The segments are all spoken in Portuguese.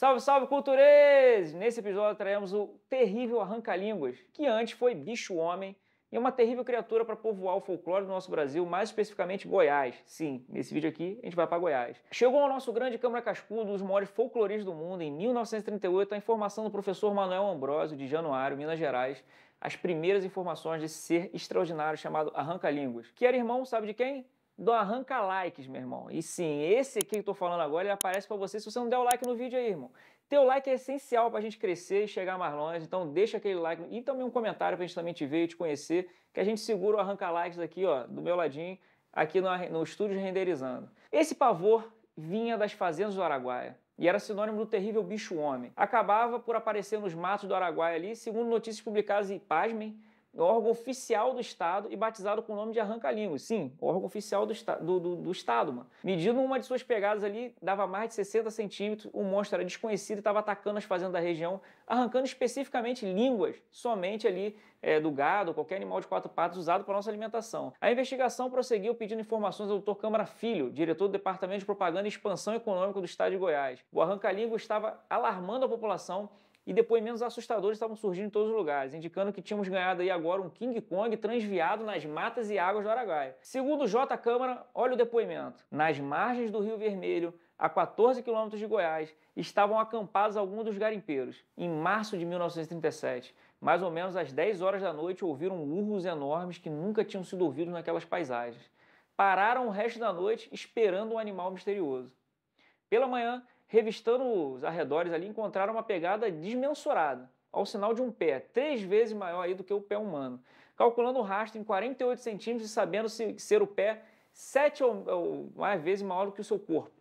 Salve, salve, cultures! Nesse episódio traremos o terrível arranca-línguas, que antes foi bicho-homem e é uma terrível criatura para povoar o folclore do nosso Brasil, mais especificamente Goiás. Sim, nesse vídeo aqui a gente vai para Goiás. Chegou ao nosso grande Câmara Cascudo, um dos maiores folcloristas do mundo, em 1938, a informação do professor Manuel Ambrosio, de Januário, Minas Gerais, as primeiras informações desse ser extraordinário chamado Arranca-Línguas, que era irmão, sabe de quem? do arranca likes, meu irmão. E sim, esse aqui que eu tô falando agora, ele aparece para você se você não der o like no vídeo aí, irmão. Teu like é essencial para a gente crescer e chegar mais longe, então deixa aquele like e também um comentário para a gente também te ver e te conhecer, que a gente segura o arranca likes aqui, ó, do meu ladinho, aqui no, no estúdio renderizando. Esse pavor vinha das fazendas do Araguaia e era sinônimo do terrível bicho-homem. Acabava por aparecer nos matos do Araguaia ali, segundo notícias publicadas e, pasmem, órgão oficial do Estado e batizado com o nome de arranca-línguas. Sim, órgão oficial do, do, do, do, Estado, mano. Medindo uma de suas pegadas ali, dava mais de 60 centímetros, o monstro era desconhecido e estava atacando as fazendas da região, arrancando especificamente línguas, somente ali é, do gado, qualquer animal de quatro patas usado para nossa alimentação. A investigação prosseguiu pedindo informações ao Dr. Câmara Filho, diretor do Departamento de Propaganda e Expansão Econômica do Estado de Goiás. O arranca-língua estava alarmando a população e depoimentos assustadores estavam surgindo em todos os lugares, indicando que tínhamos ganhado aí agora um King Kong transviado nas matas e águas do Araguaia. Segundo J. Câmara, olha o depoimento. Nas margens do Rio Vermelho, a 14 quilômetros de Goiás, estavam acampados alguns dos garimpeiros. Em março de 1937, mais ou menos às 10 horas da noite, ouviram urros enormes que nunca tinham sido ouvidos naquelas paisagens. Pararam o resto da noite esperando um animal misterioso. Pela manhã, revistando os arredores ali, encontraram uma pegada desmensurada, ao sinal de um pé, três vezes maior aí do que o pé humano. Calculando o rastro em 48 centímetros e sabendo se, ser o pé sete ou, ou mais vezes maior do que o seu corpo.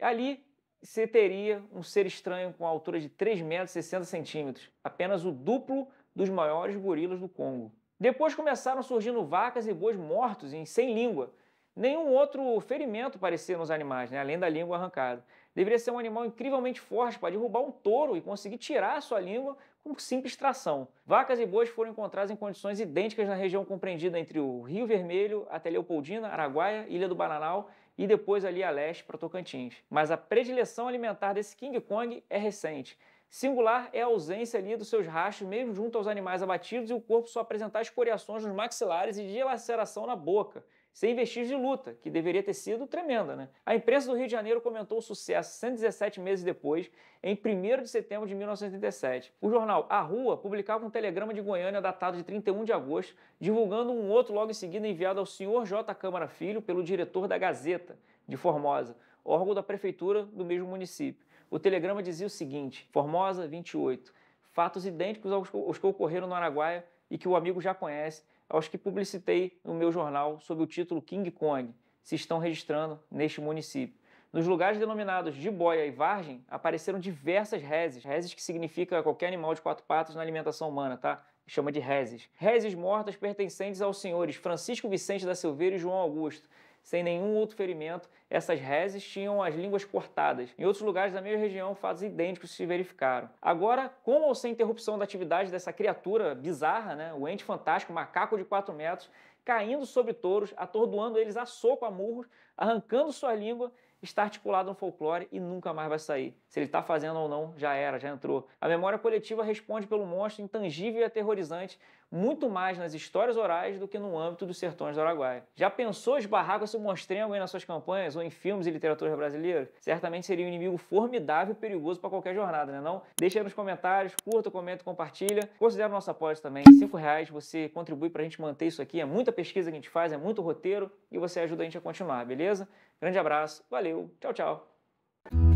Ali você teria um ser estranho com a altura de 3 metros e 60 centímetros, apenas o duplo dos maiores gorilas do Congo. Depois começaram surgindo vacas e bois mortos em sem língua. Nenhum outro ferimento parecia nos animais, né? além da língua arrancada deveria ser um animal incrivelmente forte para derrubar um touro e conseguir tirar a sua língua com simples tração. Vacas e bois foram encontradas em condições idênticas na região compreendida entre o Rio Vermelho até Leopoldina, Araguaia, Ilha do Bananal e depois ali a leste para Tocantins. Mas a predileção alimentar desse King Kong é recente. Singular é a ausência ali dos seus rastros, mesmo junto aos animais abatidos, e o corpo só apresentar escoriações nos maxilares e dilaceração na boca sem vestígio de luta, que deveria ter sido tremenda. Né? A imprensa do Rio de Janeiro comentou o sucesso 117 meses depois, em 1 de setembro de 1937. O jornal A Rua publicava um telegrama de Goiânia datado de 31 de agosto, divulgando um outro logo em seguida enviado ao senhor J. Câmara Filho pelo diretor da Gazeta de Formosa, órgão da prefeitura do mesmo município. O telegrama dizia o seguinte: Formosa 28. Fatos idênticos aos que ocorreram no Araguaia e que o amigo já conhece, aos que publicitei no meu jornal sob o título King Kong, se estão registrando neste município. Nos lugares denominados de boia e vargem, apareceram diversas reses, reses que significa qualquer animal de quatro patas na alimentação humana, tá? Chama de reses. Reses mortas pertencentes aos senhores Francisco Vicente da Silveira e João Augusto, sem nenhum outro ferimento, essas reses tinham as línguas cortadas. Em outros lugares da mesma região, fatos idênticos se verificaram. Agora, com ou sem interrupção da atividade dessa criatura bizarra, né? o ente fantástico, macaco de 4 metros, caindo sobre touros, atordoando eles a soco, a murros, arrancando sua língua, está articulado no folclore e nunca mais vai sair. Se ele está fazendo ou não, já era, já entrou. A memória coletiva responde pelo monstro intangível e aterrorizante, muito mais nas histórias orais do que no âmbito dos sertões do Araguaia. Já pensou esbarrar com esse monstrengo aí nas suas campanhas ou em filmes e literatura brasileira? Certamente seria um inimigo formidável e perigoso para qualquer jornada, né não? Deixa aí nos comentários, curta, comenta, compartilha. Considera o nosso apoio também. Cinco reais você contribui para a gente manter isso aqui. É muita pesquisa que a gente faz, é muito roteiro e você ajuda a gente a continuar, beleza? Grande abraço, valeu, tchau, tchau.